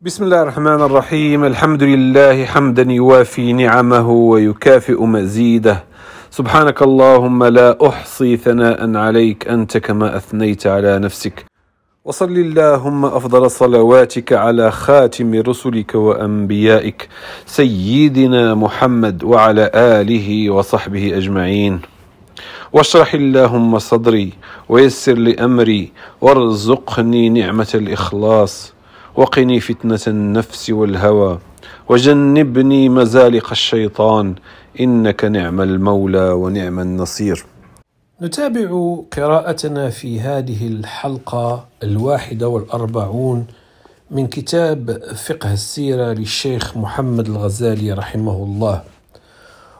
بسم الله الرحمن الرحيم الحمد لله حمدا يوافي نعمه ويكافئ مزيده سبحانك اللهم لا احصي ثناء عليك انت كما اثنيت على نفسك وصل اللهم افضل صلواتك على خاتم رسلك وانبيائك سيدنا محمد وعلى اله وصحبه اجمعين واشرح اللهم صدري ويسر لي امري وارزقني نعمه الاخلاص وقني فتنة النفس والهوى وجنبني مزالق الشيطان إنك نعم المولى ونعم النصير نتابع قراءتنا في هذه الحلقة الواحدة والأربعون من كتاب فقه السيرة للشيخ محمد الغزالي رحمه الله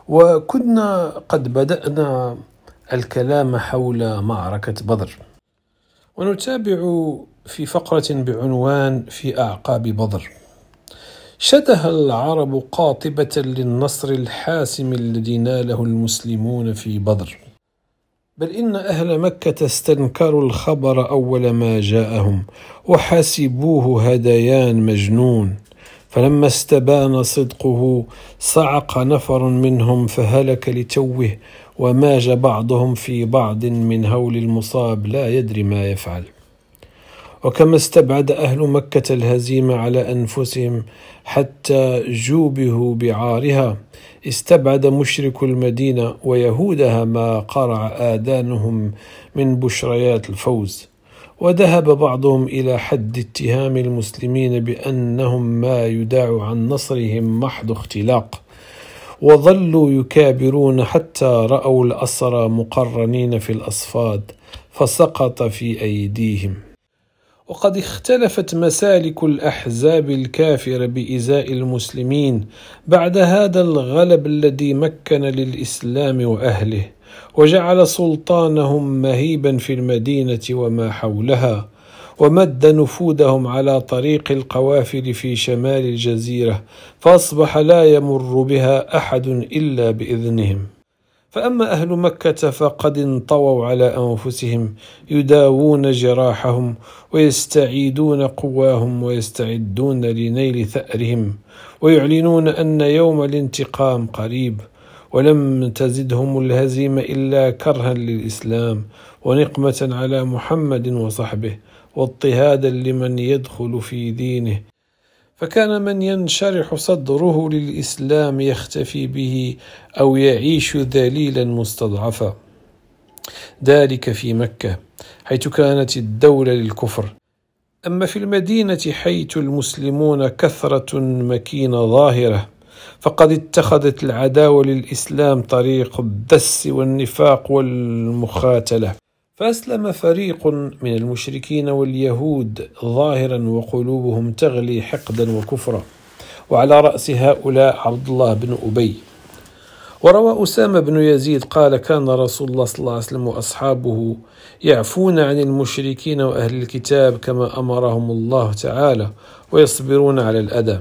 وكنا قد بدأنا الكلام حول معركة بدر ونتابع في فقرة بعنوان في أعقاب بدر شده العرب قاطبة للنصر الحاسم الذي ناله المسلمون في بدر بل إن أهل مكة استنكروا الخبر أول ما جاءهم وحسبوه هديان مجنون فلما استبان صدقه صعق نفر منهم فهلك لتوه وماج بعضهم في بعض من هول المصاب لا يدري ما يفعل وكما استبعد أهل مكة الهزيمة على أنفسهم حتى جوبهوا بعارها استبعد مشرك المدينة ويهودها ما قرع آذانهم من بشريات الفوز وذهب بعضهم إلى حد اتهام المسلمين بأنهم ما يداع عن نصرهم محض اختلاق وظلوا يكابرون حتى رأوا الأسرى مقرنين في الأصفاد فسقط في أيديهم وقد اختلفت مسالك الأحزاب الكافرة بإزاء المسلمين بعد هذا الغلب الذي مكن للإسلام وأهله وجعل سلطانهم مهيبا في المدينة وما حولها ومد نفوذهم على طريق القوافل في شمال الجزيرة فأصبح لا يمر بها أحد إلا بإذنهم فأما أهل مكة فقد انطووا على أنفسهم يداوون جراحهم ويستعيدون قواهم ويستعدون لنيل ثأرهم ويعلنون أن يوم الانتقام قريب ولم تزدهم الهزيمة إلا كرها للإسلام ونقمة على محمد وصحبه واضطهادا لمن يدخل في دينه فكان من ينشرح صدره للإسلام يختفي به أو يعيش ذليلا مستضعفا ذلك في مكة حيث كانت الدولة للكفر أما في المدينة حيث المسلمون كثرة مكينة ظاهرة فقد اتخذت العداوة للإسلام طريق الدس والنفاق والمخاتلة فأسلم فريق من المشركين واليهود ظاهرا وقلوبهم تغلي حقدا وكفرا وعلى رأس هؤلاء عبد الله بن أبي وروى أسامة بن يزيد قال كان رسول الله صلى الله عليه وسلم وأصحابه يعفون عن المشركين وأهل الكتاب كما أمرهم الله تعالى ويصبرون على الأذى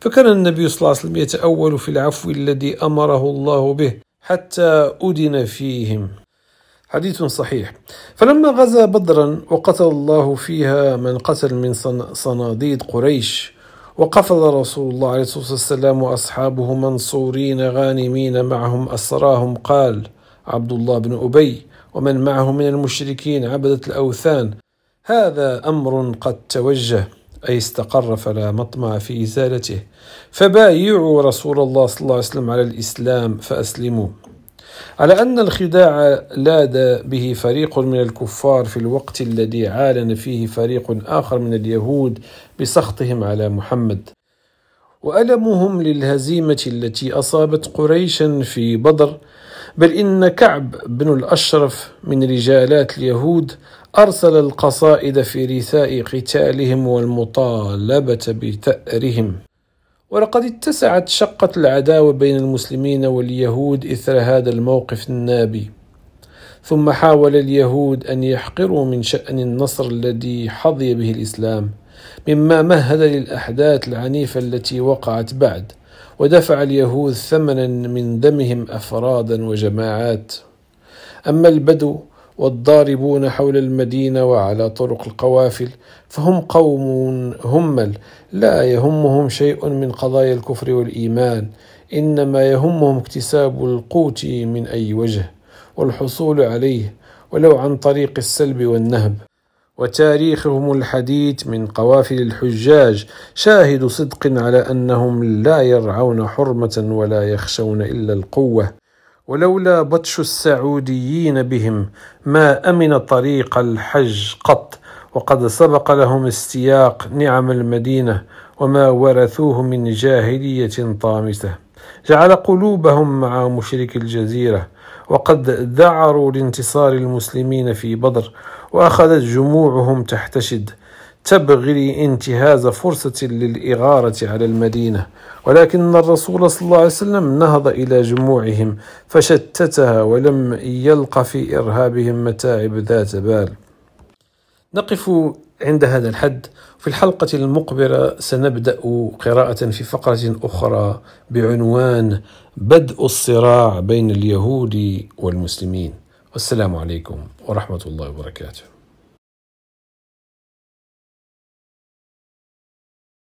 فكان النبي صلى الله عليه وسلم يتأول في العفو الذي أمره الله به حتى أدن فيهم حديث صحيح فلما غزا بدرا وقتل الله فيها من قتل من صناديد قريش وقفل رسول الله عليه الصلاة والسلام وأصحابه منصورين غانمين معهم أسراهم قال عبد الله بن أبي ومن معه من المشركين عبدة الأوثان هذا أمر قد توجه أي استقر فلا مطمع في إزالته فبايعوا رسول الله صلى الله عليه وسلم على الإسلام فأسلموا على أن الخداع لاد به فريق من الكفار في الوقت الذي عالن فيه فريق آخر من اليهود بسخطهم على محمد وألمهم للهزيمة التي أصابت قريشا في بدر بل إن كعب بن الأشرف من رجالات اليهود أرسل القصائد في رثاء قتالهم والمطالبة بتأرهم ولقد اتسعت شقة العداوة بين المسلمين واليهود إثر هذا الموقف النابي ثم حاول اليهود أن يحقروا من شأن النصر الذي حظي به الإسلام مما مهد للأحداث العنيفة التي وقعت بعد ودفع اليهود ثمنا من دمهم أفرادا وجماعات أما البدو والضاربون حول المدينة وعلى طرق القوافل فهم قوم همل لا يهمهم شيء من قضايا الكفر والإيمان إنما يهمهم اكتساب القوت من أي وجه والحصول عليه ولو عن طريق السلب والنهب وتاريخهم الحديث من قوافل الحجاج شاهد صدق على انهم لا يرعون حرمه ولا يخشون الا القوه ولولا بطش السعوديين بهم ما امن طريق الحج قط وقد سبق لهم استياق نعم المدينه وما ورثوه من جاهليه طامسه جعل قلوبهم مع مشرك الجزيره وقد ذعروا لانتصار المسلمين في بدر واخذت جموعهم تحتشد تبغي انتهاز فرصة للإغارة على المدينة ولكن الرسول صلى الله عليه وسلم نهض إلى جموعهم فشتتها ولم يلق في إرهابهم متاعب ذات بال نقف عند هذا الحد في الحلقة المقبلة سنبدأ قراءة في فقرة أخرى بعنوان بدء الصراع بين اليهود والمسلمين والسلام عليكم ورحمة الله وبركاته